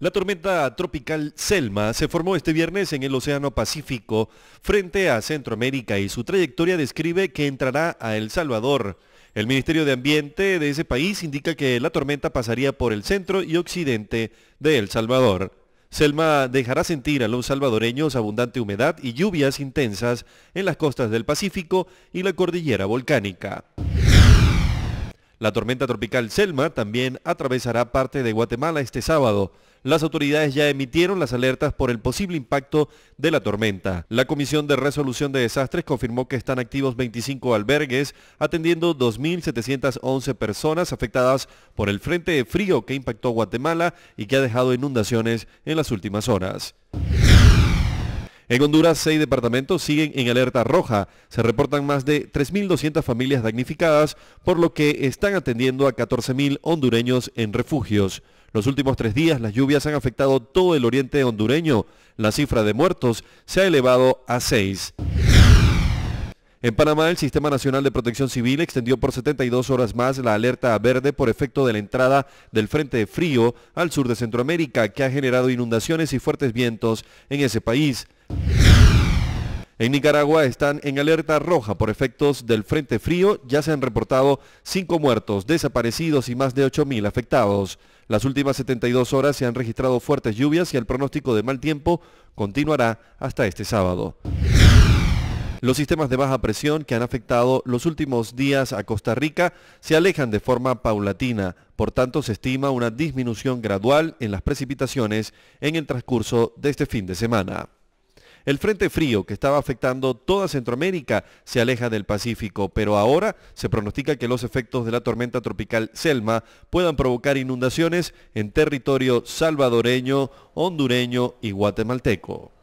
La tormenta tropical Selma se formó este viernes en el Océano Pacífico frente a Centroamérica y su trayectoria describe que entrará a El Salvador. El Ministerio de Ambiente de ese país indica que la tormenta pasaría por el centro y occidente de El Salvador. Selma dejará sentir a los salvadoreños abundante humedad y lluvias intensas en las costas del Pacífico y la cordillera volcánica. La tormenta tropical Selma también atravesará parte de Guatemala este sábado. Las autoridades ya emitieron las alertas por el posible impacto de la tormenta. La Comisión de Resolución de Desastres confirmó que están activos 25 albergues, atendiendo 2.711 personas afectadas por el frente de frío que impactó Guatemala y que ha dejado inundaciones en las últimas horas. En Honduras, seis departamentos siguen en alerta roja. Se reportan más de 3.200 familias damnificadas, por lo que están atendiendo a 14.000 hondureños en refugios. Los últimos tres días las lluvias han afectado todo el oriente hondureño. La cifra de muertos se ha elevado a seis. En Panamá, el Sistema Nacional de Protección Civil extendió por 72 horas más la alerta verde por efecto de la entrada del Frente Frío al sur de Centroamérica, que ha generado inundaciones y fuertes vientos en ese país. En Nicaragua están en alerta roja por efectos del Frente Frío. Ya se han reportado cinco muertos, desaparecidos y más de 8.000 afectados. Las últimas 72 horas se han registrado fuertes lluvias y el pronóstico de mal tiempo continuará hasta este sábado. Los sistemas de baja presión que han afectado los últimos días a Costa Rica se alejan de forma paulatina, por tanto se estima una disminución gradual en las precipitaciones en el transcurso de este fin de semana. El frente frío que estaba afectando toda Centroamérica se aleja del Pacífico, pero ahora se pronostica que los efectos de la tormenta tropical Selma puedan provocar inundaciones en territorio salvadoreño, hondureño y guatemalteco.